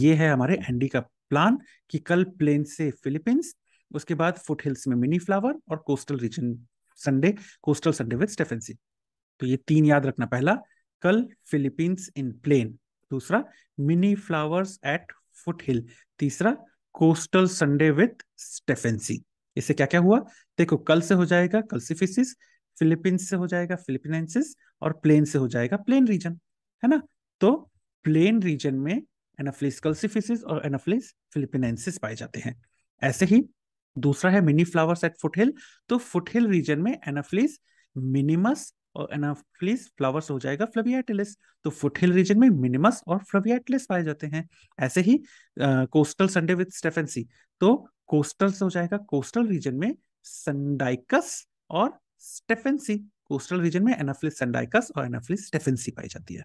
ये है हमारे एनडी का प्लान कि कल प्लेन से फिलीपींस उसके बाद फुट हिल्स में मिनी फ्लावर और coastal region Sunday coastal Sunday with स्टेफेंसी तो ये तीन याद रखना पहला कल फिलीपींस इन प्लेन दूसरा mini flowers at foot hill तीसरा कोस्टल संडे विद स्टेफेंसी इससे क्या क्या हुआ देखो कल से हो जाएगा कल्सिफिसिस फिलीपींस से हो जाएगा फिलिपिनेंसिस और प्लेन से हो जाएगा प्लेन रीजन है ना तो प्लेन रीजन में एनाफ्लिस कल्सिफिसिस और एनाफ्लिस फिलिपिनेंसिस पाए जाते हैं ऐसे ही दूसरा है मिनी फ्लावर्स एट फुटहिल तो फुटहिल रीजन में एनाफ्लिस मिनिमस और एनाफ्लिस फ्लावर्स हो जाएगा फ्लवियाटिलिस तो फुटहिल रीजन में मिनिमस और फ्लवियाटिलिस पाए जाते हैं ऐसे ही कोस्टल संडे विद स्टेफेंसी तो कोस्टल हो जाएगा कोस्टल रीजन में संडाइकस और स्टेफेंसी कोस्टल रीजन में एनाफ्लिस संडाइकस और एनाफ्लिस स्टेफेंसी पाई जाती है